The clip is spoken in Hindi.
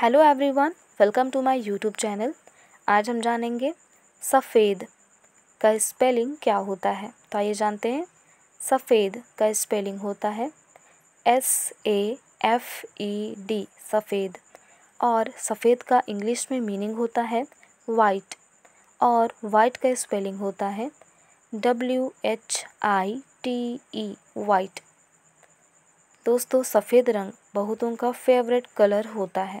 hello everyone welcome to my YouTube channel आज हम जानेंगे सफ़ेद का स्पेलिंग क्या होता है तो आइए जानते हैं सफ़ेद का स्पेलिंग होता है S A F E e D सफ़ेद और सफ़ेद का इंग्लिश में मीनिंग होता है वाइट और वाइट का स्पेलिंग होता है W H I T E white दोस्तों सफ़ेद रंग बहुतों का फेवरेट कलर होता है